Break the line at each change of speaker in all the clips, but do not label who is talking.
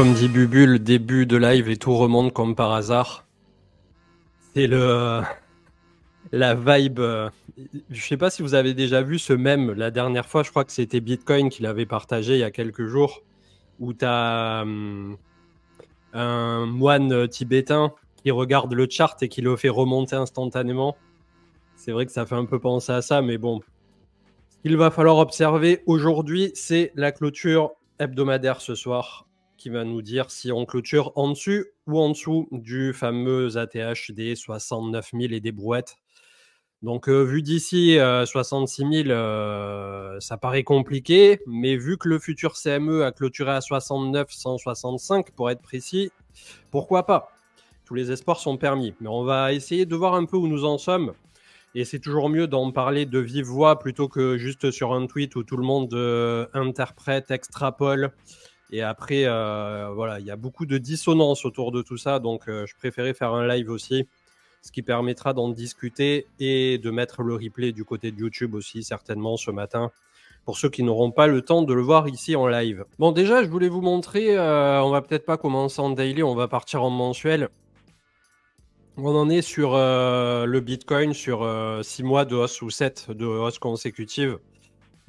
Comme dit Bubu, le début de live et tout remonte comme par hasard. C'est le la vibe. Euh, je sais pas si vous avez déjà vu ce même la dernière fois. Je crois que c'était Bitcoin qui l'avait partagé il y a quelques jours, où tu as euh, un moine tibétain qui regarde le chart et qui le fait remonter instantanément. C'est vrai que ça fait un peu penser à ça, mais bon. Ce qu'il va falloir observer aujourd'hui, c'est la clôture hebdomadaire ce soir qui va nous dire si on clôture en dessus ou en dessous du fameux ATH des 69 000 et des brouettes. Donc, euh, vu d'ici 66 euh, 000, euh, ça paraît compliqué, mais vu que le futur CME a clôturé à 69 165 pour être précis, pourquoi pas Tous les espoirs sont permis. Mais on va essayer de voir un peu où nous en sommes. Et c'est toujours mieux d'en parler de vive voix plutôt que juste sur un tweet où tout le monde interprète, extrapole et après, euh, voilà, il y a beaucoup de dissonance autour de tout ça, donc euh, je préférais faire un live aussi, ce qui permettra d'en discuter et de mettre le replay du côté de YouTube aussi, certainement ce matin, pour ceux qui n'auront pas le temps de le voir ici en live. Bon, déjà, je voulais vous montrer, euh, on va peut-être pas commencer en daily, on va partir en mensuel. On en est sur le Bitcoin, sur 6 mois de hausse ou 7 de hausse consécutive.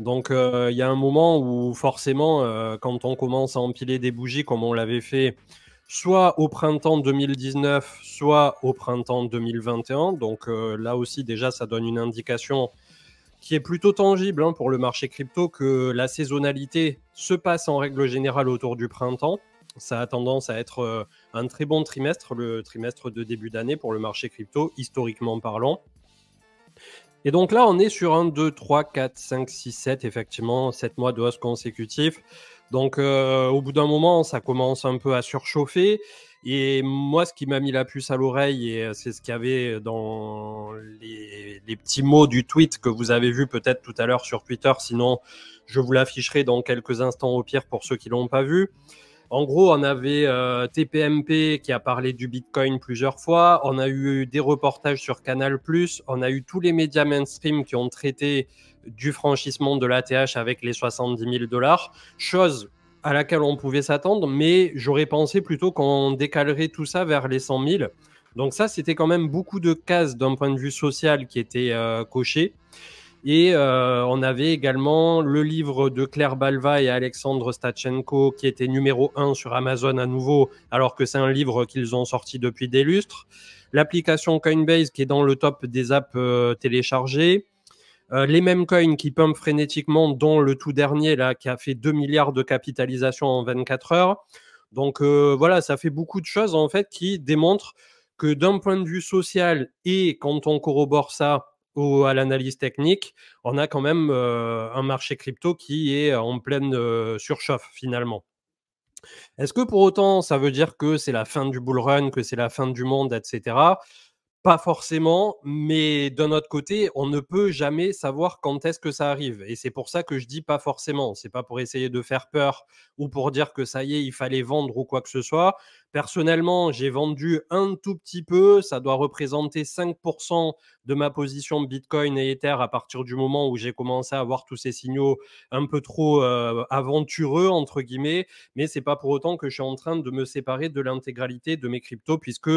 Donc euh, il y a un moment où forcément, euh, quand on commence à empiler des bougies comme on l'avait fait, soit au printemps 2019, soit au printemps 2021, donc euh, là aussi déjà ça donne une indication qui est plutôt tangible hein, pour le marché crypto que la saisonnalité se passe en règle générale autour du printemps. Ça a tendance à être un très bon trimestre, le trimestre de début d'année pour le marché crypto, historiquement parlant. Et donc là, on est sur 1, 2, 3, 4, 5, 6, 7, effectivement, 7 mois de hausse consécutif Donc euh, au bout d'un moment, ça commence un peu à surchauffer. Et moi, ce qui m'a mis la puce à l'oreille, et euh, c'est ce qu'il y avait dans les, les, petits mots du tweet que vous avez vu peut-être tout à l'heure sur Twitter, sinon je vous l'afficherai dans quelques instants au pire pour ceux qui l'ont pas vu. En gros, on avait euh, TPMP qui a parlé du Bitcoin plusieurs fois, on a eu des reportages sur Canal ⁇ on a eu tous les médias mainstream qui ont traité du franchissement de l'ATH avec les 70 000 dollars, chose à laquelle on pouvait s'attendre, mais j'aurais pensé plutôt qu'on décalerait tout ça vers les 100 000. Donc ça, c'était quand même beaucoup de cases d'un point de vue social qui étaient euh, cochées. Et euh, on avait également le livre de Claire Balva et Alexandre Stachenko qui était numéro 1 sur Amazon à nouveau, alors que c'est un livre qu'ils ont sorti depuis des lustres. L'application Coinbase qui est dans le top des apps euh, téléchargées. Euh, les mêmes coins qui pumpent frénétiquement, dont le tout dernier là, qui a fait 2 milliards de capitalisation en 24 heures. Donc voilà, ça fait beaucoup de choses en fait qui démontrent que d'un point de vue social et quand on corrobore ça ou à l'analyse technique, on a quand même euh, un marché crypto qui est en pleine euh, surchauffe finalement. Est-ce que pour autant ça veut dire que c'est la fin du bull run, que c'est la fin du monde, etc. Pas forcément, mais d'un autre côté, on ne peut jamais savoir quand est-ce que ça arrive. Et c'est pour ça que je dis pas forcément. C'est pas pour essayer de faire peur ou pour dire que ça y est, il fallait vendre ou quoi que ce soit. Personnellement, j'ai vendu un tout petit peu. Ça doit représenter 5% de ma position Bitcoin et Ether à partir du moment où j'ai commencé à avoir tous ces signaux un peu trop euh, aventureux, entre guillemets. Mais c'est pas pour autant que je suis en train de me séparer de l'intégralité de mes cryptos puisque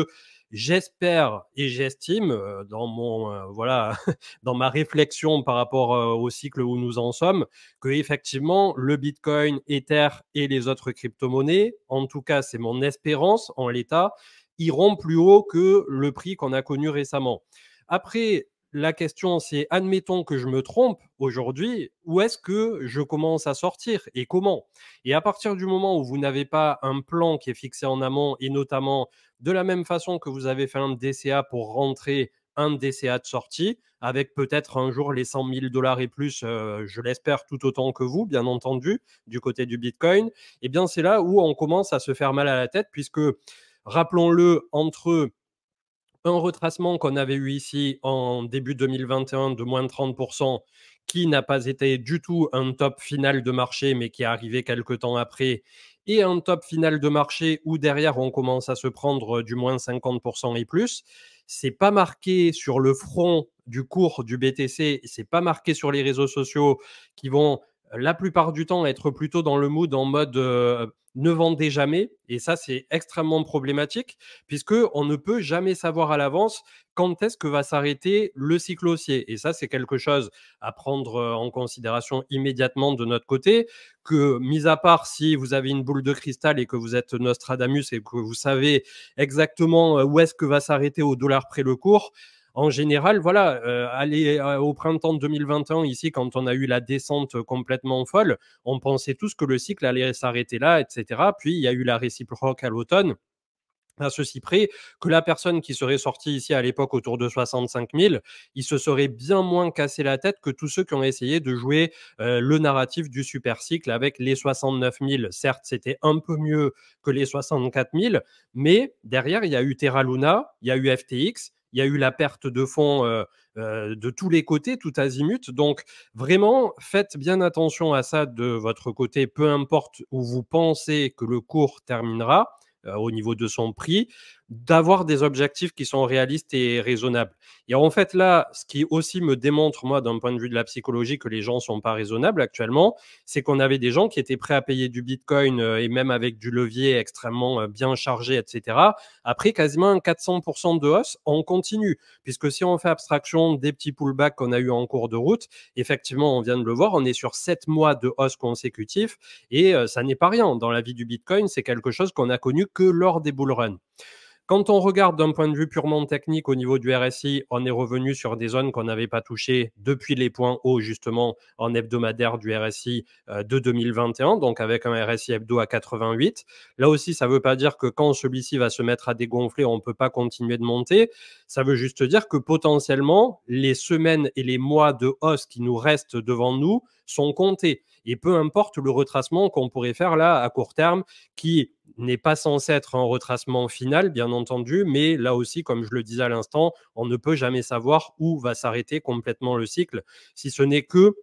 j'espère et j'estime euh, dans mon euh, voilà dans ma réflexion par rapport au cycle où nous en sommes que effectivement le Bitcoin, Ether et les autres crypto-monnaies, en tout cas c'est mon espérance en l'état iront plus haut que le prix qu'on a connu récemment. Après, la question, c'est admettons que je me trompe aujourd'hui, où est-ce que je commence à sortir et comment Et à partir du moment où vous n'avez pas un plan qui est fixé en amont, et notamment de la même façon que vous avez fait un DCA pour rentrer un DCA de sortie, avec peut-être un jour les 100 000 dollars et plus, euh, je l'espère tout autant que vous, bien entendu, du côté du Bitcoin, eh bien c'est là où on commence à se faire mal à la tête, puisque, rappelons-le, entre un retracement qu'on avait eu ici en début 2021 de moins de 30%, qui n'a pas été du tout un top final de marché, mais qui est arrivé quelques temps après, et un top final de marché où derrière on commence à se prendre du moins 50% et plus, c'est pas marqué sur le front du cours du BTC, c'est pas marqué sur les réseaux sociaux qui vont la plupart du temps être plutôt dans le mood en mode ne vendez jamais et ça c'est extrêmement problématique puisque on ne peut jamais savoir à l'avance quand est-ce que va s'arrêter le cycle haussier et ça c'est quelque chose à prendre en considération immédiatement de notre côté que mis à part si vous avez une boule de cristal et que vous êtes Nostradamus et que vous savez exactement où est-ce que va s'arrêter au dollar près le cours en général, voilà, euh, aller euh, au printemps 2021 ici, quand on a eu la descente complètement folle, on pensait tous que le cycle allait s'arrêter là, etc. Puis il y a eu la réciproque à l'automne à ceci près que la personne qui serait sortie ici à l'époque autour de 65 000, il se serait bien moins cassé la tête que tous ceux qui ont essayé de jouer euh, le narratif du super cycle avec les 69 000. Certes, c'était un peu mieux que les 64 000, mais derrière, il y a eu Terra Luna, il y a eu FTX, il y a eu la perte de fonds euh, euh, de tous les côtés, tout azimut. Donc, vraiment, faites bien attention à ça de votre côté, peu importe où vous pensez que le cours terminera euh, au niveau de son prix d'avoir des objectifs qui sont réalistes et raisonnables. Et en fait, là, ce qui aussi me démontre, moi, d'un point de vue de la psychologie, que les gens ne sont pas raisonnables actuellement, c'est qu'on avait des gens qui étaient prêts à payer du Bitcoin euh, et même avec du levier extrêmement euh, bien chargé, etc. Après, quasiment 400% de hausse en continu, puisque si on fait abstraction des petits pullbacks qu'on a eu en cours de route, effectivement, on vient de le voir, on est sur 7 mois de hausse consécutifs et euh, ça n'est pas rien. Dans la vie du Bitcoin, c'est quelque chose qu'on a connu que lors des bull quand on regarde d'un point de vue purement technique au niveau du RSI, on est revenu sur des zones qu'on n'avait pas touchées depuis les points hauts, justement, en hebdomadaire du RSI euh, de 2021, donc avec un RSI hebdo à 88. Là aussi, ça ne veut pas dire que quand celui-ci va se mettre à dégonfler, on ne peut pas continuer de monter. Ça veut juste dire que potentiellement, les semaines et les mois de hausse qui nous restent devant nous sont comptés. Et peu importe le retracement qu'on pourrait faire là à court terme, qui n'est pas censé être un retracement final, bien entendu, mais là aussi, comme je le disais à l'instant, on ne peut jamais savoir où va s'arrêter complètement le cycle, si ce n'est que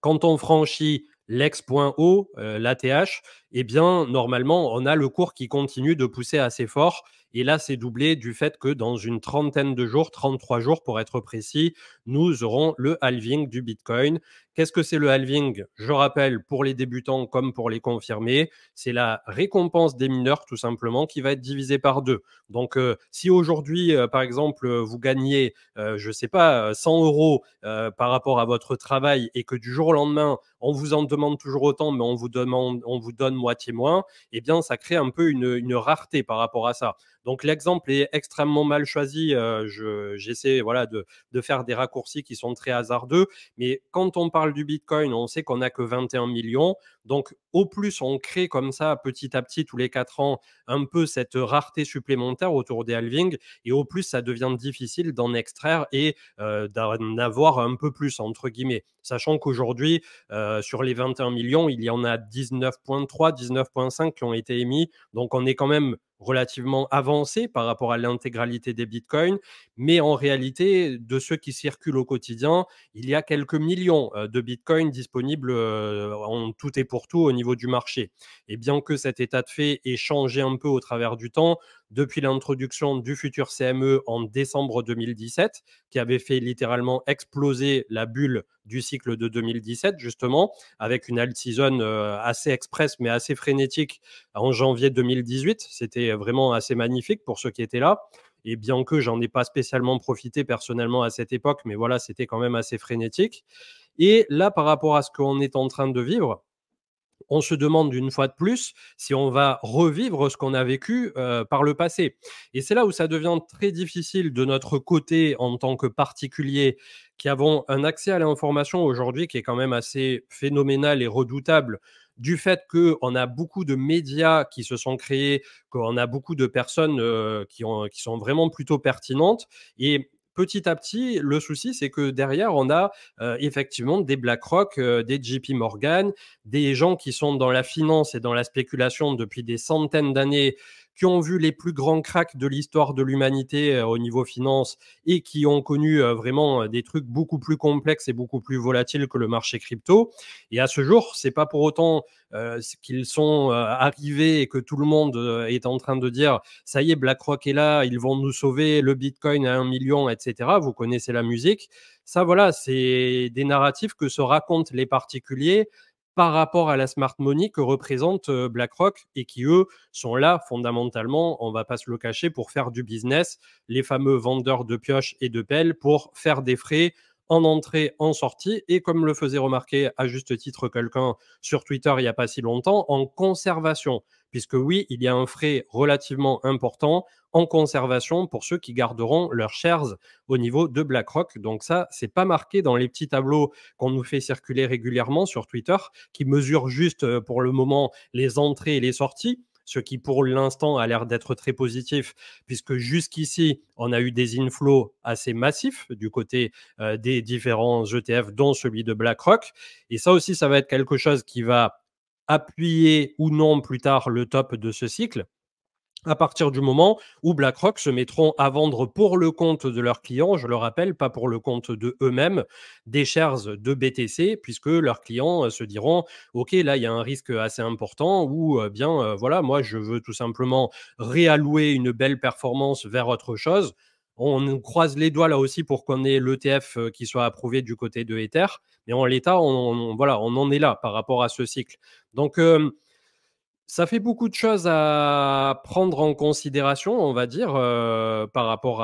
quand on franchit l'ex.o, euh, l'ATH, eh bien, normalement, on a le cours qui continue de pousser assez fort. Et là, c'est doublé du fait que dans une trentaine de jours, 33 jours pour être précis, nous aurons le halving du Bitcoin. Qu'est-ce que c'est le halving Je rappelle, pour les débutants comme pour les confirmés, c'est la récompense des mineurs tout simplement qui va être divisée par deux. Donc, euh, si aujourd'hui, euh, par exemple, vous gagnez, euh, je ne sais pas, 100 euros par rapport à votre travail et que du jour au lendemain, on vous en demande toujours autant, mais on vous, demande, on vous donne moitié moins, eh bien, ça crée un peu une, une rareté par rapport à ça. Donc l'exemple est extrêmement mal choisi. Euh, j'essaie voilà, de, faire des raccourcis qui sont très hasardeux. Mais quand on parle du Bitcoin, on sait qu'on n'a que 21 millions. Donc au plus, on crée comme ça petit à petit tous les 4 ans un peu cette rareté supplémentaire autour des halvings. Et au plus, ça devient difficile d'en extraire et euh, d'en avoir un peu plus, entre guillemets. Sachant qu'aujourd'hui, euh, sur les 21 millions, il y en a 19,3, 19,5 qui ont été émis. Donc on est quand même relativement avancé par rapport à l'intégralité des bitcoins, mais en réalité, de ceux qui circulent au quotidien, il y a quelques millions euh, de bitcoins disponibles euh, en tout et pour tout au niveau du marché. Et bien que cet état de fait ait changé un peu au travers du temps, depuis l'introduction du futur CME en décembre 2017, qui avait fait littéralement exploser la bulle du cycle de 2017, justement, avec une alt-season euh, assez express mais assez frénétique en janvier 2018. C'était vraiment assez magnifique pour ceux qui étaient là. Et bien que j'en ai pas spécialement profité personnellement à cette époque, mais voilà, c'était quand même assez frénétique. Et là, par rapport à ce qu'on est en train de vivre, on se demande une fois de plus si on va revivre ce qu'on a vécu euh, par le passé. Et c'est là où ça devient très difficile de notre côté en tant que particulier qui avons un accès à l'information aujourd'hui qui est quand même assez phénoménal et redoutable du fait qu'on a beaucoup de médias qui se sont créés, qu'on a beaucoup de personnes euh, qui, qui sont vraiment plutôt pertinentes. Et petit à petit, le souci, c'est que derrière, on a effectivement des BlackRock, des JP Morgan, des gens qui sont dans la finance et dans la spéculation depuis des centaines d'années qui ont vu les plus grands cracks de l'histoire de l'humanité euh, au niveau finance et qui ont connu euh, vraiment euh, des trucs beaucoup plus complexes et beaucoup plus volatiles que le marché crypto. Et à ce jour, c'est pas pour autant qu'ils sont arrivés et que tout le monde est en train de dire ça y est, BlackRock est là, ils vont nous sauver, le Bitcoin à un million, etc. Vous connaissez la musique. Ça, voilà, c'est des narratifs que se racontent les particuliers par rapport à la smart money que représente BlackRock et qui, eux, sont là fondamentalement, on ne va pas se le cacher, pour faire du business, les fameux vendeurs de pioches et de pelles pour faire des frais en entrée, en sortie, et comme le faisait remarquer à juste titre quelqu'un sur Twitter il n'y a pas si longtemps, en conservation, puisque oui, il y a un frais relativement important en conservation pour ceux qui garderont leurs shares au niveau de BlackRock. Donc ça, c'est pas marqué dans les petits tableaux qu'on nous fait circuler régulièrement sur Twitter, qui mesurent juste euh, pour le moment les entrées et les sorties ce qui pour l'instant a l'air d'être très positif, puisque jusqu'ici, on a eu des inflows assez massifs du côté euh, des différents ETF, dont celui de BlackRock. Et ça aussi, ça va être quelque chose qui va appuyer ou non plus tard le top de ce cycle à partir du moment où BlackRock se mettront à vendre pour le compte de leurs clients, je le rappelle, pas pour le compte de eux-mêmes, des shares de BTC, puisque leurs clients euh, se diront, OK, là, il y a un risque assez important, ou euh, bien, euh, voilà, moi, je veux tout simplement réallouer une belle performance vers autre chose. On croise les doigts là aussi pour qu'on ait l'ETF qui soit approuvé du côté de Ether, mais en l'état, on, voilà, on en est là par rapport à ce cycle. Donc, ça fait beaucoup de choses à prendre en considération, on va dire, euh, par rapport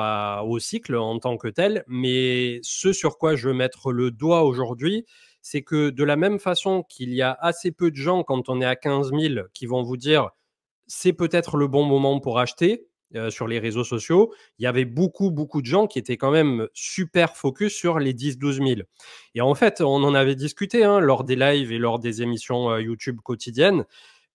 au cycle en tant que tel. Mais ce sur quoi je veux mettre le doigt aujourd'hui, c'est que de la même façon qu'il y a assez peu de gens, quand on est à 15 000, qui vont vous dire c'est peut-être le bon moment pour acheter euh, sur les réseaux sociaux, il y avait beaucoup, beaucoup de gens qui étaient quand même super focus sur les 10-12 000. Et en fait, on en avait discuté hein, lors des lives et lors des émissions euh, YouTube quotidiennes.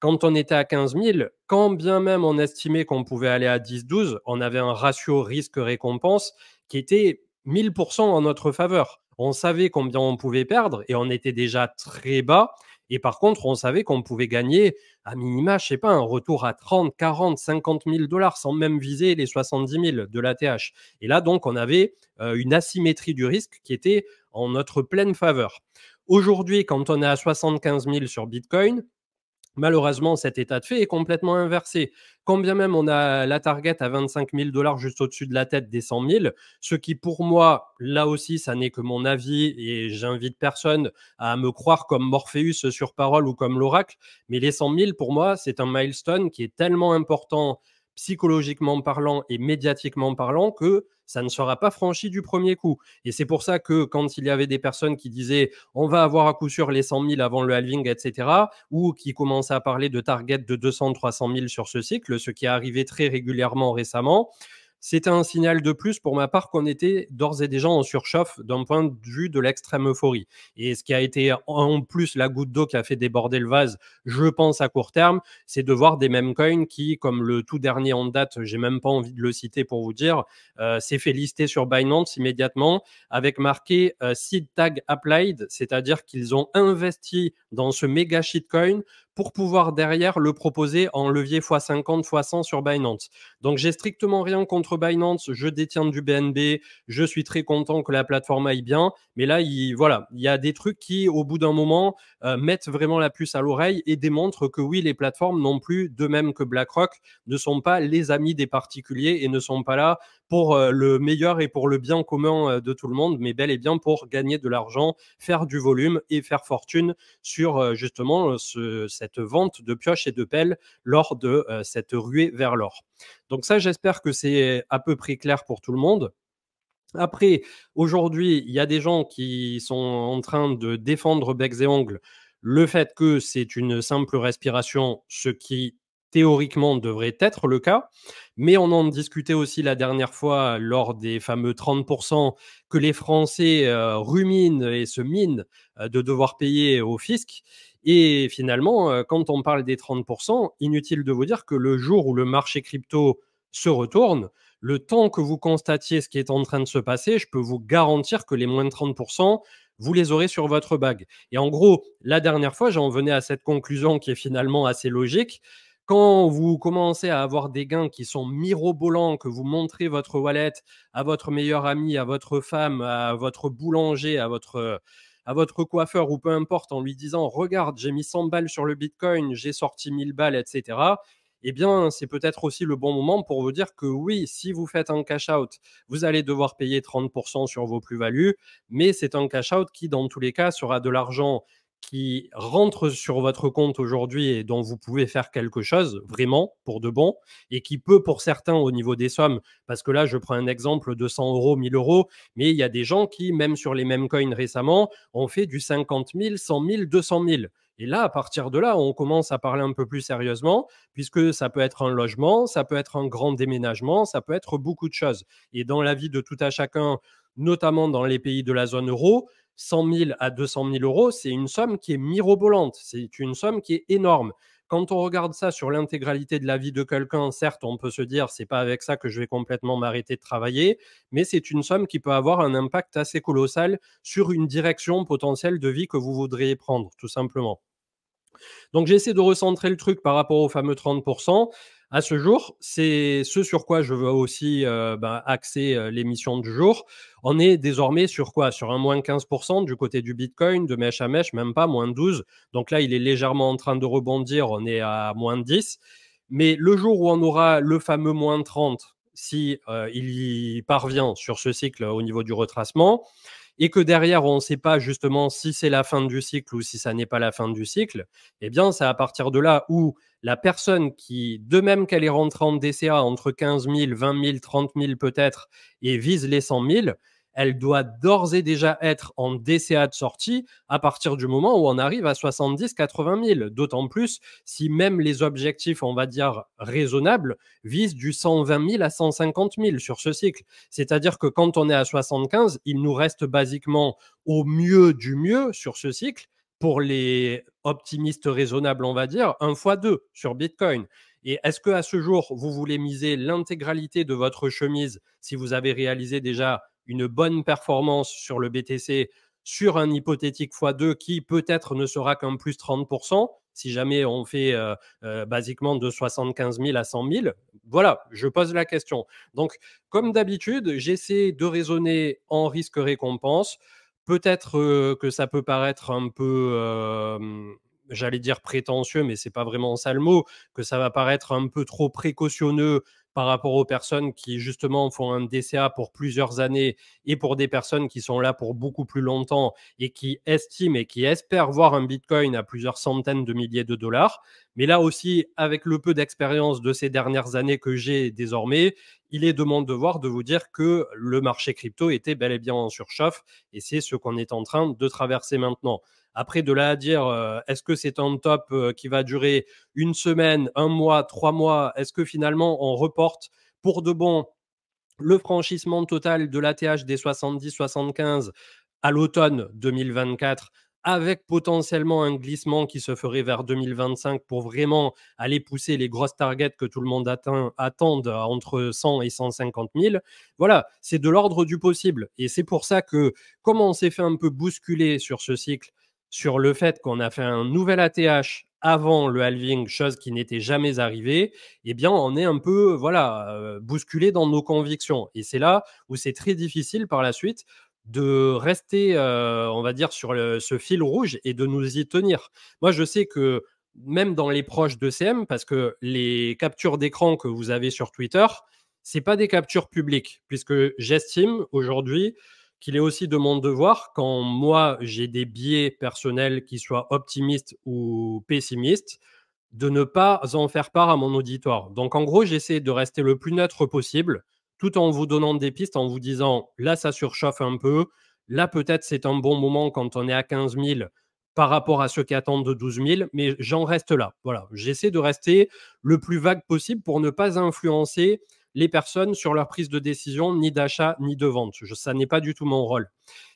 Quand on était à 15 000, quand bien même on estimait qu'on pouvait aller à 10-12, on avait un ratio risque-récompense qui était 1000% en notre faveur. On savait combien on pouvait perdre et on était déjà très bas. Et par contre, on savait qu'on pouvait gagner à minima, je ne sais pas, un retour à 30, 40, 50 000 dollars sans même viser les 70 000 de l'ATH. Et là, donc, on avait euh, une asymétrie du risque qui était en notre pleine faveur. Aujourd'hui, quand on est à 75 000 sur Bitcoin, Malheureusement, cet état de fait est complètement inversé. Quand bien même on a la target à 25 000 dollars juste au-dessus de la tête des 100 000, ce qui pour moi, là aussi, ça n'est que mon avis et j'invite personne à me croire comme Morpheus sur parole ou comme l'oracle, mais les 100 000 pour moi, c'est un milestone qui est tellement important psychologiquement parlant et médiatiquement parlant, que ça ne sera pas franchi du premier coup. Et c'est pour ça que quand il y avait des personnes qui disaient on va avoir à coup sûr les 100 000 avant le halving, etc., ou qui commençaient à parler de target de 200, 300 000 sur ce cycle, ce qui est arrivé très régulièrement récemment, c'était un signal de plus pour ma part qu'on était d'ores et déjà en surchauffe d'un point de vue de l'extrême euphorie. Et ce qui a été en plus la goutte d'eau qui a fait déborder le vase, je pense à court terme, c'est de voir des mêmes coins qui, comme le tout dernier en date, j'ai même pas envie de le citer pour vous dire, euh, s'est fait lister sur Binance immédiatement avec marqué euh, seed tag applied, c'est-à-dire qu'ils ont investi dans ce méga shitcoin pour pouvoir derrière le proposer en levier x50, x100 sur Binance. Donc j'ai strictement rien contre Binance, je détiens du BNB, je suis très content que la plateforme aille bien, mais là, il, voilà, il y a des trucs qui, au bout d'un moment, euh, mettent vraiment la puce à l'oreille et démontrent que oui, les plateformes non plus, de même que BlackRock, ne sont pas les amis des particuliers et ne sont pas là pour euh, le meilleur et pour le bien commun euh, de tout le monde, mais bel et bien pour gagner de l'argent, faire du volume et faire fortune sur euh, justement cette vente de pioches et de pelles lors de cette ruée vers l'or. Donc ça, j'espère que c'est à peu près clair pour tout le monde. Après, aujourd'hui, il y a des gens qui sont en train de défendre becs et ongles le fait que c'est une simple respiration, ce qui théoriquement devrait être le cas. Mais on en discutait aussi la dernière fois euh, lors des fameux 30% que les Français euh, ruminent et se minent euh, de devoir payer au fisc. Et finalement, quand on parle des 30%, inutile de vous dire que le jour où le marché crypto se retourne, le temps que vous constatiez ce qui est en train de se passer, je peux vous garantir que les moins de 30%, vous les aurez sur votre bague. Et en gros, la dernière fois, j'en venais à cette conclusion qui est finalement assez logique. Quand vous commencez à avoir des gains qui sont mirobolants, que vous montrez votre wallet à votre meilleur ami, à votre femme, à votre boulanger, à votre à votre coiffeur ou peu importe en lui disant regarde j'ai mis 100 balles sur le bitcoin j'ai sorti 1000 balles etc eh bien c'est peut-être aussi le bon moment pour vous dire que oui si vous faites un cash out vous allez devoir payer 30% sur vos plus-values mais c'est un cash out qui dans tous les cas sera de l'argent qui rentre sur votre compte aujourd'hui et dont vous pouvez faire quelque chose vraiment pour de bon et qui peut pour certains au niveau des sommes, parce que là je prends un exemple de 100 euros, 1000 euros, mais il y a des gens qui même sur les mêmes coins récemment ont fait du 50 000, 100 000, 200 000. Et là, à partir de là, on commence à parler un peu plus sérieusement, puisque ça peut être un logement, ça peut être un grand déménagement, ça peut être beaucoup de choses. Et dans la vie de tout à chacun, notamment dans les pays de la zone euro, 100 000 à 200 000 euros, c'est une somme qui est mirobolante, c'est une somme qui est énorme. Quand on regarde ça sur l'intégralité de la vie de quelqu'un, certes, on peut se dire c'est pas avec ça que je vais complètement m'arrêter de travailler, mais c'est une somme qui peut avoir un impact assez colossal sur une direction potentielle de vie que vous voudriez prendre, tout simplement. Donc j'essaie de recentrer le truc par rapport au fameux 30% à ce jour, c'est ce sur quoi je veux aussi euh, ben, axer euh, l'émission du jour. On est désormais sur quoi Sur un moins 15% du côté du Bitcoin, de mèche à mèche, même pas, moins 12. Donc là, il est légèrement en train de rebondir, on est à moins 10. Mais le jour où on aura le fameux moins 30, si euh, il y parvient sur ce cycle au niveau du retracement, et que derrière on ne sait pas justement si c'est la fin du cycle ou si ça n'est pas la fin du cycle, eh bien c'est à partir de là où la personne qui, de même qu'elle est rentrée en DCA entre 15 000, 20 000, 30 000 peut-être, et vise les 100 000, elle doit d'ores et déjà être en DCA de sortie à partir du moment où on arrive à 70-80 000. D'autant plus si même les objectifs, on va dire, raisonnables visent du 120 000 à 150 000 sur ce cycle. C'est-à-dire que quand on est à 75, il nous reste basiquement au mieux du mieux sur ce cycle pour les optimistes raisonnables, on va dire, 1 fois 2 sur Bitcoin. Et est-ce que à ce jour, vous voulez miser l'intégralité de votre chemise si vous avez réalisé déjà une bonne performance sur le BTC sur un hypothétique x2 qui peut-être ne sera qu'un plus 30%, si jamais on fait euh, euh, basiquement de 75 000 à 100 000 Voilà, je pose la question. Donc, comme d'habitude, j'essaie de raisonner en risque-récompense. Peut-être euh, que ça peut paraître un peu j'allais dire prétentieux, mais c'est pas vraiment ça le mot, que ça va paraître un peu trop précautionneux par rapport aux personnes qui justement font un DCA pour plusieurs années et pour des personnes qui sont là pour beaucoup plus longtemps et qui estiment et qui espèrent voir un Bitcoin à plusieurs centaines de milliers de dollars. Mais là aussi, avec le peu d'expérience de ces dernières années que j'ai désormais, il est de mon devoir de vous dire que le marché crypto était bel et bien en surchauffe et c'est ce qu'on est en train de traverser maintenant. Après, de là à dire, euh, est-ce que c'est un top euh, qui va durer une semaine, un mois, trois mois Est-ce que finalement on reporte pour de bon le franchissement total de l'ATH des 70-75 à l'automne 2024 avec potentiellement un glissement qui se ferait vers 2025 pour vraiment aller pousser les grosses targets que tout le monde attend entre 100 et 150 000. Voilà, c'est de l'ordre du possible. Et c'est pour ça que, comme on s'est fait un peu bousculer sur ce cycle sur le fait qu'on a fait un nouvel ATH avant le halving, chose qui n'était jamais arrivée, eh bien, on est un peu voilà euh, bousculé dans nos convictions. Et c'est là où c'est très difficile par la suite de rester, euh, on va dire, sur ce fil rouge et de nous y tenir. Moi, je sais que même dans les proches de CM, parce que les captures d'écran que vous avez sur Twitter, c'est pas des captures publiques, puisque j'estime aujourd'hui qu'il est aussi de mon devoir, quand moi j'ai des biais personnels qui soient optimistes ou pessimistes, de ne pas en faire part à mon auditoire. Donc en gros, j'essaie de rester le plus neutre possible, tout en vous donnant des pistes, en vous disant, là ça surchauffe un peu, là peut-être c'est un bon moment quand on est à 15 000 par rapport à ceux qui attendent de 12 000, mais j'en reste là. Voilà, j'essaie de rester le plus vague possible pour ne pas influencer les personnes sur leur prise de décision, ni d'achat, ni de vente. ça n'est pas du tout mon rôle.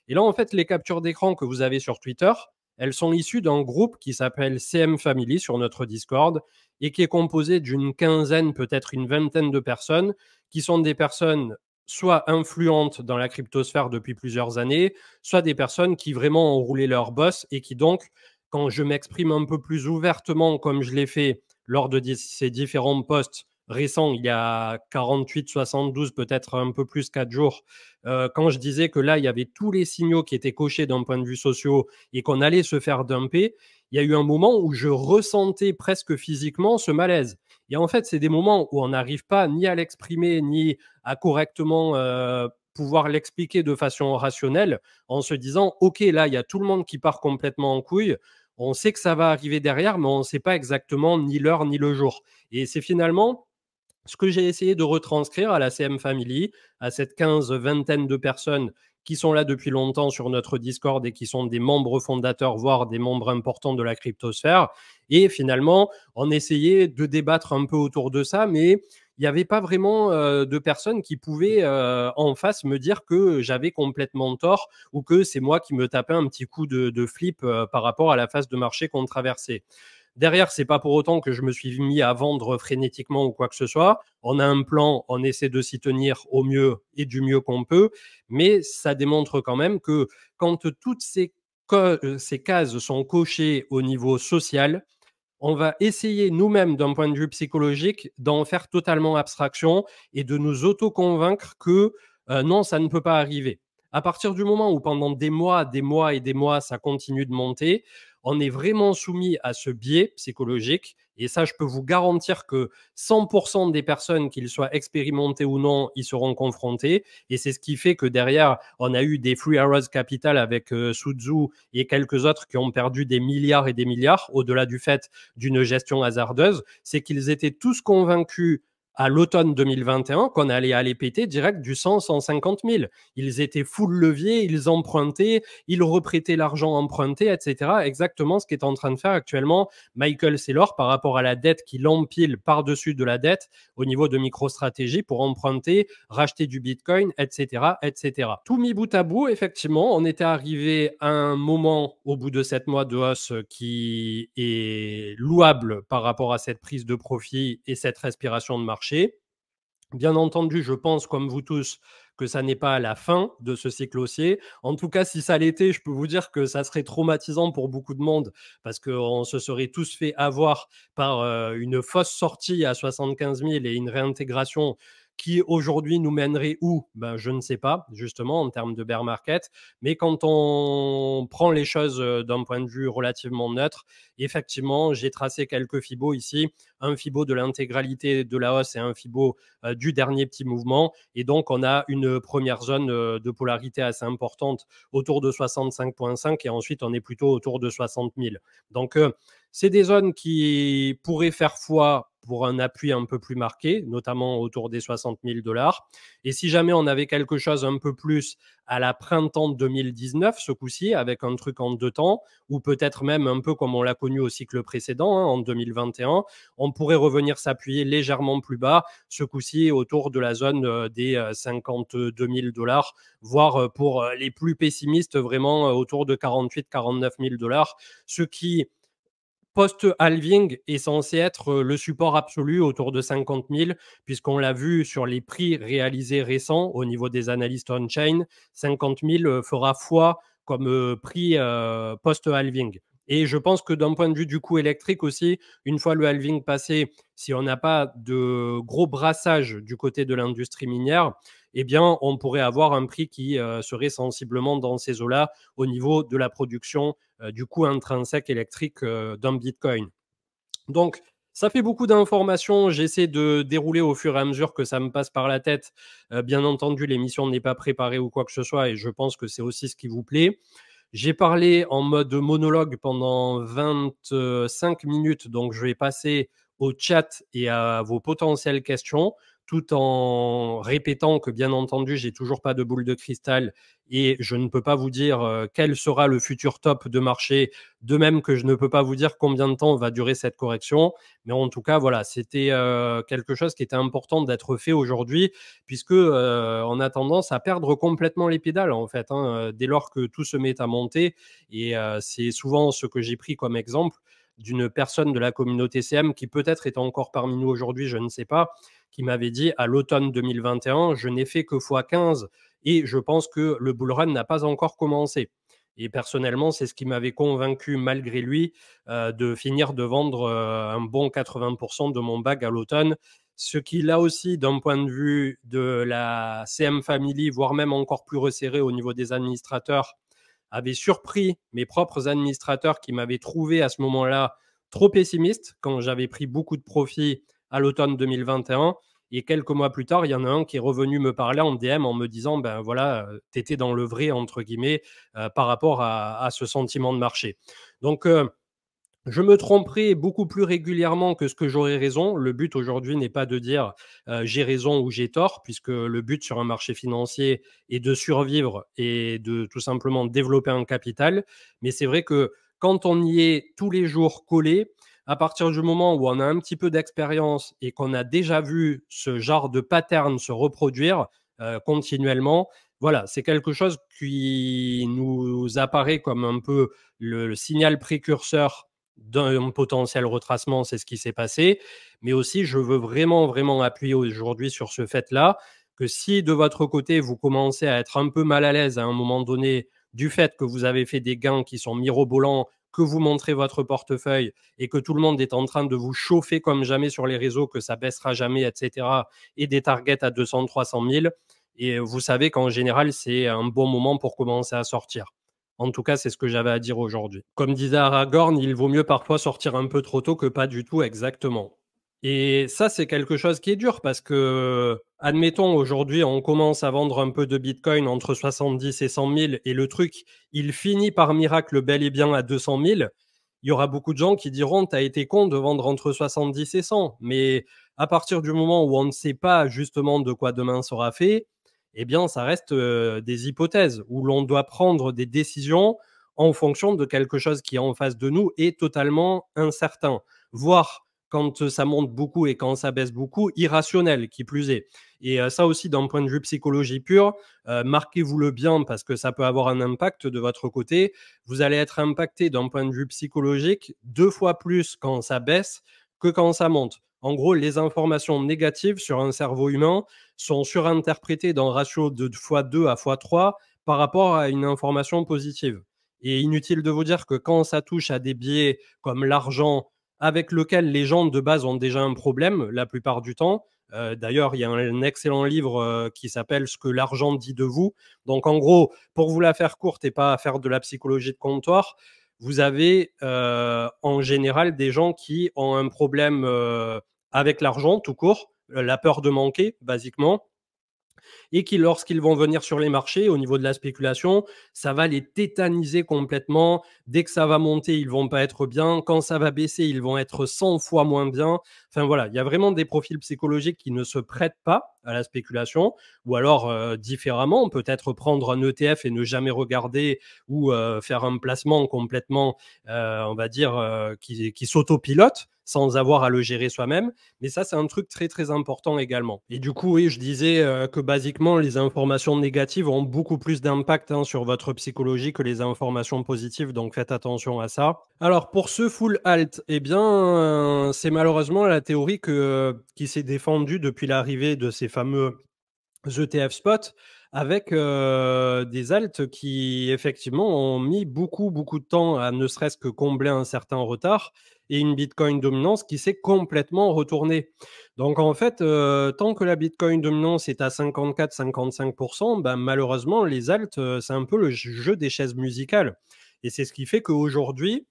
Et là, en fait, les captures d'écran que vous avez sur Twitter, elles sont issues d'un groupe qui s'appelle CM Family sur notre Discord et qui est composé d'une quinzaine, peut-être une vingtaine de personnes qui sont des personnes soit influentes dans la cryptosphère depuis plusieurs années, soit des personnes qui vraiment ont roulé leur boss et qui donc, quand je m'exprime un peu plus ouvertement comme je l'ai fait lors de ces différents posts récent, il y a 48, 72, peut-être un peu plus, 4 jours, euh, quand je disais que là, il y avait tous les signaux qui étaient cochés d'un point de vue social et qu'on allait se faire dumper, il y a eu un moment où je ressentais presque physiquement ce malaise. Et en fait, c'est des moments où on n'arrive pas ni à l'exprimer, ni à correctement... Euh, pouvoir l'expliquer de façon rationnelle en se disant, OK, là, il y a tout le monde qui part complètement en couille, on sait que ça va arriver derrière, mais on ne sait pas exactement ni l'heure ni le jour. Et c'est finalement ce que j'ai essayé de retranscrire à la CM Family, à cette quinze vingtaine de personnes qui sont là depuis longtemps sur notre Discord et qui sont des membres fondateurs, voire des membres importants de la cryptosphère. Et finalement, on essayait de débattre un peu autour de ça, mais il n'y avait pas vraiment euh, de personnes qui pouvaient euh, en face me dire que j'avais complètement tort ou que c'est moi qui me tapais un petit coup de, flip euh, par rapport à la phase de marché qu'on traversait. Derrière, c'est pas pour autant que je me suis mis à vendre frénétiquement ou quoi que ce soit. On a un plan, on essaie de s'y tenir au mieux et du mieux qu'on peut, mais ça démontre quand même que quand toutes ces, euh, cases sont cochées au niveau social, on va essayer nous-mêmes, d'un point de vue psychologique, d'en faire totalement abstraction et de nous auto-convaincre que euh, non, ça ne peut pas arriver. À partir du moment où pendant des mois, des mois et des mois, ça continue de monter, on est vraiment soumis à ce biais psychologique. Et ça, je peux vous garantir que 100% des personnes, qu'ils soient expérimentés ou non, ils seront confrontés. Et c'est ce qui fait que derrière, on a eu des Free Arrows Capital avec euh, Suzhou et quelques autres qui ont perdu des milliards et des milliards, au-delà du fait d'une gestion hasardeuse. C'est qu'ils étaient tous convaincus à l'automne 2021 qu'on allait aller péter direct du 100, 150 000. Ils étaient full levier, ils empruntaient, ils reprêtaient l'argent emprunté, etc. Exactement ce qu'est en train de faire actuellement Michael Saylor par rapport à la dette qu'il empile par-dessus de la dette au niveau de microstratégie pour emprunter, racheter du bitcoin, etc., etc. Tout mis bout à bout, effectivement, on était arrivé à un moment au bout de sept mois de hausse qui est louable par rapport à cette prise de profit et cette respiration de marché Bien entendu, je pense, comme vous tous, que ça n'est pas la fin de ce cycle haussier. En tout cas, si ça l'était, je peux vous dire que ça serait traumatisant pour beaucoup de monde parce qu'on se serait tous fait avoir par euh, une fausse sortie à 75 000 et une réintégration qui aujourd'hui nous mènerait où ben, Je ne sais pas, justement, en termes de bear market. Mais quand on prend les choses d'un point de vue relativement neutre, effectivement, j'ai tracé quelques fibos ici, un fibo de l'intégralité de la hausse et un fibo du dernier petit mouvement. Et donc, on a une première zone de polarité assez importante autour de 65,5 et ensuite, on est plutôt autour de 60 000. Donc, c'est des zones qui pourraient faire foi pour un appui un peu plus marqué, notamment autour des 60 000 dollars. Et si jamais on avait quelque chose un peu plus à la printemps 2019, ce coup-ci, avec un truc en deux temps, ou peut-être même un peu comme on l'a connu au cycle précédent, hein, en 2021, on pourrait revenir s'appuyer légèrement plus bas, ce coup-ci autour de la zone euh, des 52 euh, 000 dollars, voire euh, pour les plus pessimistes, vraiment autour de 48 49 000 dollars, ce qui post-halving est censé être le support absolu autour de 50 000, puisqu'on l'a vu sur les prix réalisés récents au niveau des analystes on-chain, 50 000 fera foi comme prix post-halving. Et je pense que d'un point de vue du coût électrique aussi, une fois le halving passé, si on n'a pas de gros brassage du côté de l'industrie minière, eh bien, on pourrait avoir un prix qui euh, serait sensiblement dans ces eaux-là au niveau de la production euh, du coût intrinsèque électrique euh, d'un Bitcoin. Donc, ça fait beaucoup d'informations, j'essaie de dérouler au fur et à mesure que ça me passe par la tête. bien entendu, l'émission n'est pas préparée ou quoi que ce soit, et je pense que c'est aussi ce qui vous plaît. J'ai parlé en mode monologue pendant 25 minutes, donc je vais passer au chat et à vos potentielles questions tout en répétant que bien entendu, j'ai toujours pas de boule de cristal et je ne peux pas vous dire euh, quel sera le futur top de marché, de même que je ne peux pas vous dire combien de temps va durer cette correction. Mais en tout cas, voilà, c'était euh, quelque chose qui était important d'être fait aujourd'hui, puisque euh, on a tendance à perdre complètement les pédales en fait, hein, dès lors que tout se met à monter. Et c'est souvent ce que j'ai pris comme exemple d'une personne de la communauté CM qui peut-être est encore parmi nous aujourd'hui, je ne sais pas, qui m'avait dit à l'automne 2021, je n'ai fait que x15 et je pense que le bullrun run n'a pas encore commencé. Et personnellement, c'est ce qui m'avait convaincu, malgré lui, euh, de finir de vendre euh, un bon 80% de mon bag à l'automne. Ce qui, là aussi, d'un point de vue de la CM Family, voire même encore plus resserré au niveau des administrateurs, avait surpris mes propres administrateurs qui m'avaient trouvé à ce moment-là trop pessimiste quand j'avais pris beaucoup de profits à l'automne 2021. Et quelques mois plus tard, il y en a un qui est revenu me parler en DM en me disant Ben voilà, euh, étais dans le vrai, entre guillemets, euh, par rapport à, ce sentiment de marché. Donc, euh, je me tromperai beaucoup plus régulièrement que ce que j'aurais raison. Le but aujourd'hui n'est pas de dire euh, j'ai raison ou j'ai tort, puisque le but sur un marché financier est de survivre et de tout simplement développer un capital. Mais c'est vrai que quand on y est tous les jours collé, à partir du moment où on a un petit peu d'expérience et qu'on a déjà vu ce genre de pattern se reproduire euh, continuellement, voilà, c'est quelque chose qui nous apparaît comme un peu le signal précurseur d'un potentiel retracement, c'est ce qui s'est passé. Mais aussi, je veux vraiment, vraiment appuyer aujourd'hui sur ce fait-là, que si de votre côté, vous commencez à être un peu mal à l'aise à un moment donné du fait que vous avez fait des gains qui sont mirobolants, que vous montrez votre portefeuille et que tout le monde est en train de vous chauffer comme jamais sur les réseaux, que ça baissera jamais, etc., et des targets à 200, 300 000, et vous savez qu'en général, c'est un bon moment pour commencer à sortir. En tout cas, c'est ce que j'avais à dire aujourd'hui. Comme disait Aragorn, il vaut mieux parfois sortir un peu trop tôt que pas du tout exactement. Et ça, c'est quelque chose qui est dur parce que, admettons, aujourd'hui, on commence à vendre un peu de Bitcoin entre 70 et 100 000 et le truc, il finit par miracle bel et bien à 200 000. Il y aura beaucoup de gens qui diront, t'as été con de vendre entre 70 et 100. Mais à partir du moment où on ne sait pas justement de quoi demain sera fait, eh bien, ça reste euh, des hypothèses où l'on doit prendre des décisions en fonction de quelque chose qui est en face de nous est totalement incertain, voire quand ça monte beaucoup et quand ça baisse beaucoup, irrationnel qui plus est. Et euh, ça aussi, d'un point de vue psychologie pure, euh, marquez-vous le bien parce que ça peut avoir un impact de votre côté. Vous allez être impacté d'un point de vue psychologique deux fois plus quand ça baisse que quand ça monte. En gros, les informations négatives sur un cerveau humain sont surinterprétées dans un ratio de x2 à x3 par rapport à une information positive. Et inutile de vous dire que quand ça touche à des biais comme l'argent, avec lequel les gens de base ont déjà un problème la plupart du temps, euh, D'ailleurs, il y a un, excellent livre euh, qui s'appelle Ce que l'argent dit de vous. Donc, en gros, pour vous la faire courte et pas faire de la psychologie de comptoir, vous avez euh, en général des gens qui ont un problème avec l'argent tout court, euh, la peur de manquer, basiquement, et qui, lorsqu'ils vont venir sur les marchés, au niveau de la spéculation, ça va les tétaniser complètement. Dès que ça va monter, ils vont pas être bien. Quand ça va baisser, ils vont être 100 fois moins bien. Enfin voilà, il y a vraiment des profils psychologiques qui ne se prêtent pas à la spéculation, ou alors euh, différemment, peut être prendre un ETF et ne jamais regarder ou euh, faire un placement complètement, on va dire, qui, qui s'autopilote sans avoir à le gérer soi-même. Mais ça, c'est un truc très, très important également. Et du coup, oui, je disais euh, que basiquement, les informations négatives ont beaucoup plus d'impact hein, sur votre psychologie que les informations positives. Donc, faites attention à ça. Alors, pour ce full halt, eh bien, euh, c'est malheureusement la théorie euh, qui s'est défendue depuis l'arrivée de ces fameux ETF Spot avec des altes qui effectivement ont mis beaucoup beaucoup de temps à ne serait-ce que combler un certain retard et une Bitcoin dominance qui s'est complètement retournée. Donc en fait, tant que la Bitcoin dominance est à 54-55%, ben, bah, malheureusement les altes, c'est un peu le jeu des chaises musicales. Et c'est ce qui fait qu'aujourd'hui,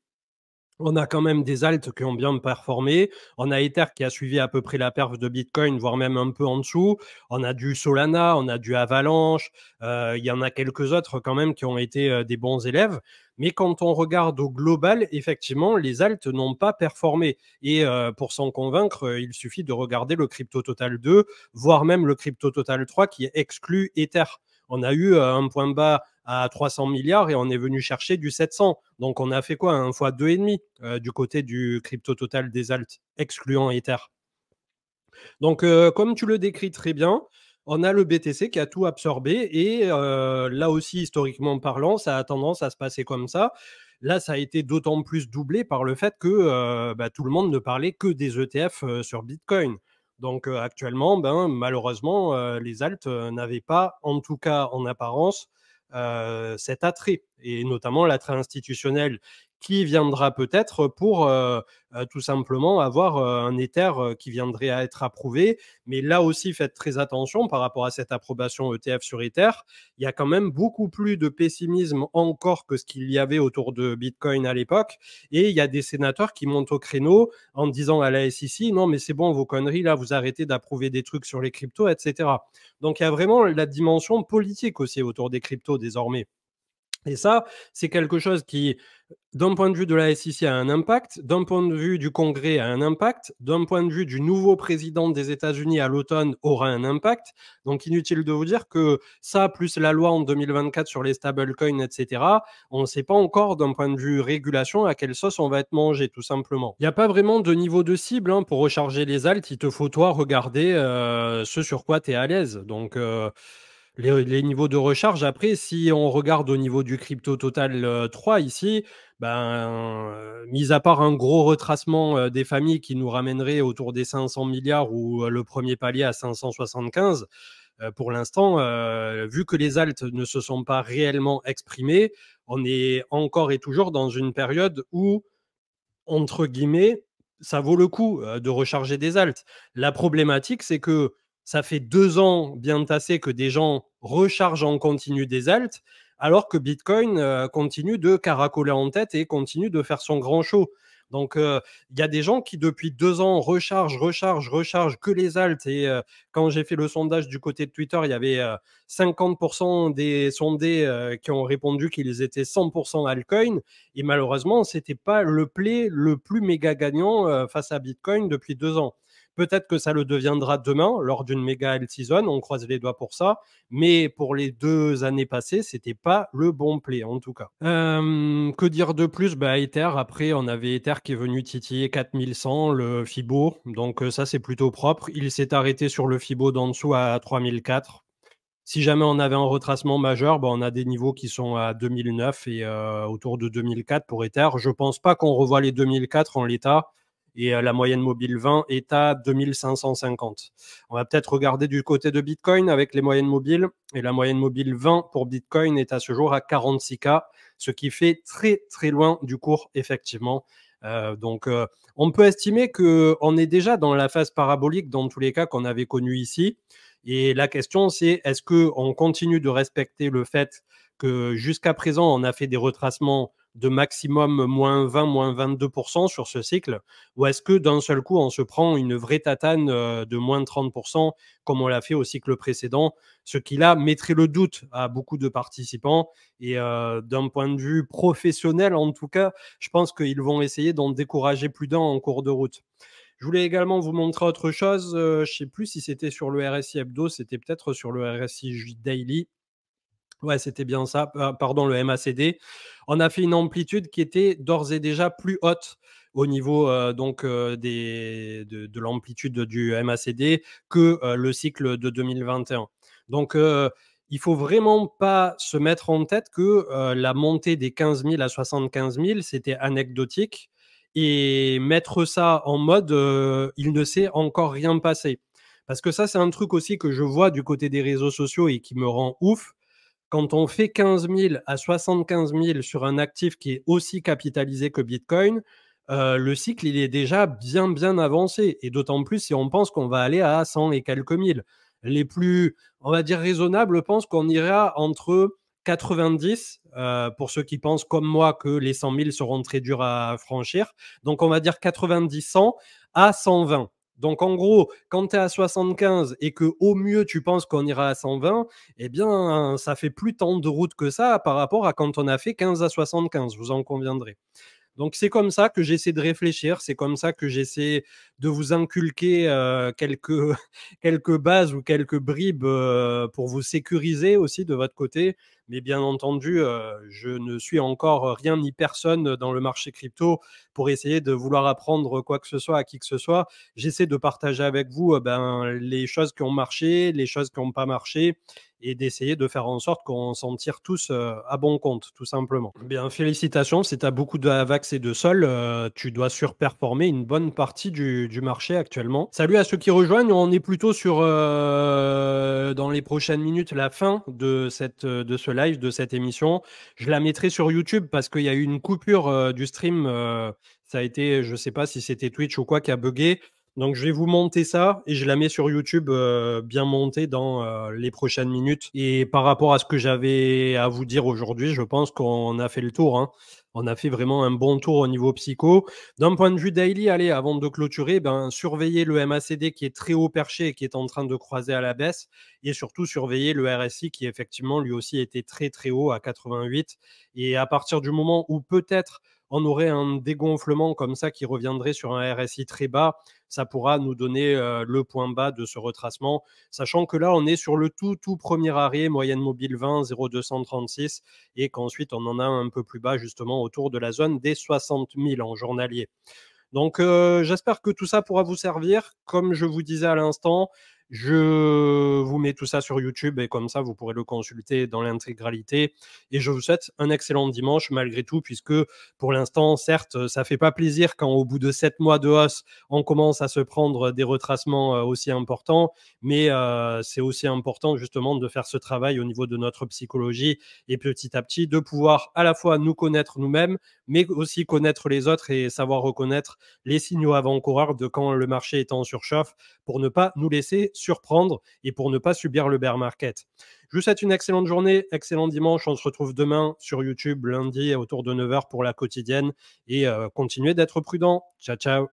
on a quand même des altes qui ont bien performé. On a Ether qui a suivi à peu près la perte de Bitcoin, voire même un peu en dessous. On a du Solana, on a du Avalanche. Euh, il y en a quelques autres quand même qui ont été euh, des bons élèves. Mais quand on regarde au global, effectivement, les altes n'ont pas performé. Et euh, pour s'en convaincre, il suffit de regarder le Crypto Total 2, voire même le Crypto Total 3 qui exclut Ether. On a eu un point bas à 300 milliards et on est venu chercher du 700. Donc on a fait quoi Un fois deux et demi euh, du côté du crypto total des altes, excluant Ether. Donc euh, comme tu le décris très bien, on a le BTC qui a tout absorbé et euh, là aussi historiquement parlant, ça a tendance à se passer comme ça. Là, ça a été d'autant plus doublé par le fait que bah, tout le monde ne parlait que des ETF sur Bitcoin. Donc actuellement, ben, malheureusement, les altes n'avaient pas, en tout cas en apparence, euh, cet attrait, et notamment l'attrait institutionnel qui viendra peut-être pour euh, euh, tout simplement avoir euh, un Ether qui viendrait à être approuvé. Mais là aussi, faites très attention par rapport à cette approbation ETF sur Ether. Il y a quand même beaucoup plus de pessimisme encore que ce qu'il y avait autour de Bitcoin à l'époque. Et il y a des sénateurs qui montent au créneau en disant à la SEC, non, mais c'est bon, vos conneries, là, vous arrêtez d'approuver des trucs sur les cryptos, etc. Donc il y a vraiment la dimension politique aussi autour des cryptos désormais. Et ça, c'est quelque chose qui, d'un point de vue de la SEC, a un impact, d'un point de vue du Congrès, a un impact, d'un point de vue du nouveau président des États-Unis à l'automne, aura un impact. Donc, inutile de vous dire que ça, plus la loi en 2024 sur les stablecoins, etc., on ne sait pas encore, d'un point de vue régulation, à quelle sauce on va être mangé, tout simplement. Il n'y a pas vraiment de niveau de cible hein, pour recharger les altes. Il te faut, toi, regarder euh, ce sur quoi tu es à l'aise. Donc, euh, euh, les, niveaux de recharge. Après, si on regarde au niveau du crypto total 3 euh, ici, ben, euh, mis à part un gros retracement des familles qui nous ramènerait autour des 500 milliards ou le premier palier à 575, pour l'instant, vu que les altes ne se sont pas réellement exprimées, on est encore et toujours dans une période où, entre guillemets, ça vaut le coup de recharger des altes. La problématique, c'est que ça fait deux ans bien tassé que des gens rechargent en continu des altes, alors que Bitcoin euh, continue de caracoler en tête et continue de faire son grand show. Donc, euh, il y a des gens qui, depuis deux ans, rechargent, rechargent, rechargent que les altes. Et euh, quand j'ai fait le sondage du côté de Twitter, il y avait 50% des sondés qui ont répondu qu'ils étaient 100% altcoin. Et malheureusement, ce n'était pas le play le plus méga gagnant face à Bitcoin depuis deux ans. Peut-être que ça le deviendra demain lors d'une méga l season. On croise les doigts pour ça. Mais pour les deux années passées, c'était pas le bon play en tout cas. Euh, que dire de plus Bah Ether. Après, on avait Ether qui est venu titiller 4100 le Fibo. Donc euh, ça, c'est plutôt propre. Il s'est arrêté sur le Fibo d'en dessous à 3004 si jamais on avait un retracement majeur, bah, on a des niveaux qui sont à 2009 et euh, autour de 2004 pour Ether. Je ne pense pas qu'on revoit les 2004 en l'état et euh, la moyenne mobile 20 est à 2550. On va peut-être regarder du côté de Bitcoin avec les moyennes mobiles et la moyenne mobile 20 pour Bitcoin est à ce jour à 46K, ce qui fait très très loin du cours effectivement. Euh, donc, euh, on peut estimer qu'on est déjà dans la phase parabolique, dans tous les cas qu'on avait connu ici. Et la question, c'est est-ce qu'on continue de respecter le fait que jusqu'à présent, on a fait des retracements de maximum moins 20, moins 22% sur ce cycle Ou est-ce que d'un seul coup, on se prend une vraie tatane euh, de moins 30% comme on l'a fait au cycle précédent Ce qui là mettrait le doute à beaucoup de participants. Et euh, d'un point de vue professionnel, en tout cas, je pense qu'ils vont essayer d'en décourager plus d'un en cours de route. Je voulais également vous montrer autre chose. Euh, je ne sais plus si c'était sur le RSI Hebdo, c'était peut-être sur le RSI Daily. Ouais, c'était bien ça. Pardon, le MACD. On a fait une amplitude qui était d'ores et déjà plus haute au niveau euh, donc euh, des, de, l'amplitude du MACD que euh, le cycle de 2021. Donc il faut vraiment pas se mettre en tête que la montée des 15 000 à 75 000 c'était anecdotique et mettre ça en mode il ne s'est encore rien passé. Parce que ça, c'est un truc aussi que je vois du côté des réseaux sociaux et qui me rend ouf. Quand on fait 15 000 à 75 000 sur un actif qui est aussi capitalisé que Bitcoin, euh, le cycle, il est déjà bien, bien avancé. Et d'autant plus si on pense qu'on va aller à 100 et quelques mille. Les plus, on va dire, raisonnables pensent qu'on ira entre 90, euh, pour ceux qui pensent comme moi que les 100 000 seront très durs à franchir. Donc, on va dire 90, 100 à 120. Donc en gros, quand tu es à 75 et que au mieux tu penses qu'on ira à 120, eh bien ça fait plus tant de route que ça par rapport à quand on a fait 15 à 75, vous en conviendrez. Donc c'est comme ça que j'essaie de réfléchir, c'est comme ça que j'essaie de vous inculquer euh, quelques, quelques bases ou quelques bribes euh, pour vous sécuriser aussi de votre côté, mais bien entendu, euh, je ne suis encore euh, rien ni personne euh, dans le marché crypto pour essayer de vouloir apprendre quoi que ce soit à qui que ce soit. J'essaie de partager avec vous ben, les choses qui ont marché, les choses qui n'ont pas marché et d'essayer de faire en sorte qu'on s'en tire tous à bon compte, tout simplement. Bien, félicitations, si tu as beaucoup d'avax et de sol, tu dois surperformer une bonne partie du, marché actuellement. Salut à ceux qui rejoignent, on est plutôt sur, dans les prochaines minutes, la fin de, cette, de ce live de cette émission. Je la mettrai sur YouTube parce qu'il y a eu une coupure euh, du stream. Euh, ça a été, je ne sais pas si c'était Twitch ou quoi qui a bugué. Donc je vais vous monter ça et je la mets sur YouTube euh, bien montée dans les prochaines minutes. Et par rapport à ce que j'avais à vous dire aujourd'hui, je pense qu'on a fait le tour. Hein on a fait vraiment un bon tour au niveau psycho. D'un point de vue daily, allez, avant de clôturer, ben, surveiller le MACD qui est très haut perché et qui est en train de croiser à la baisse, et surtout surveiller le RSI qui effectivement lui aussi était très très haut à 88. Et à partir du moment où peut-être on aurait un dégonflement comme ça qui reviendrait sur un RSI très bas, ça pourra nous donner euh, le point bas de ce retracement, sachant que là, on est sur le tout, tout premier arrêt, moyenne mobile 20, 0,236, et qu'ensuite, on en a un peu plus bas, justement, autour de la zone des 60 000 en journalier. Donc euh, j'espère que tout ça pourra vous servir. Comme je vous disais à l'instant, je vous mets tout ça sur YouTube et comme ça, vous pourrez le consulter dans l'intégralité. Et je vous souhaite un excellent dimanche malgré tout, puisque pour l'instant, certes, ça fait pas plaisir quand au bout de sept mois de hausse, on commence à se prendre des retracements euh, aussi importants, mais euh, c'est aussi important justement de faire ce travail au niveau de notre psychologie et petit à petit de pouvoir à la fois nous connaître nous-mêmes, mais aussi connaître les autres et savoir reconnaître les signaux avant-coureurs de quand le marché est en surchauffe pour ne pas nous laisser surprendre et pour ne pas subir le bear market. Je vous souhaite une excellente journée, excellent dimanche. On se retrouve demain sur YouTube, lundi, autour de 9h pour la quotidienne. Et euh, continuez d'être prudent. Ciao, ciao.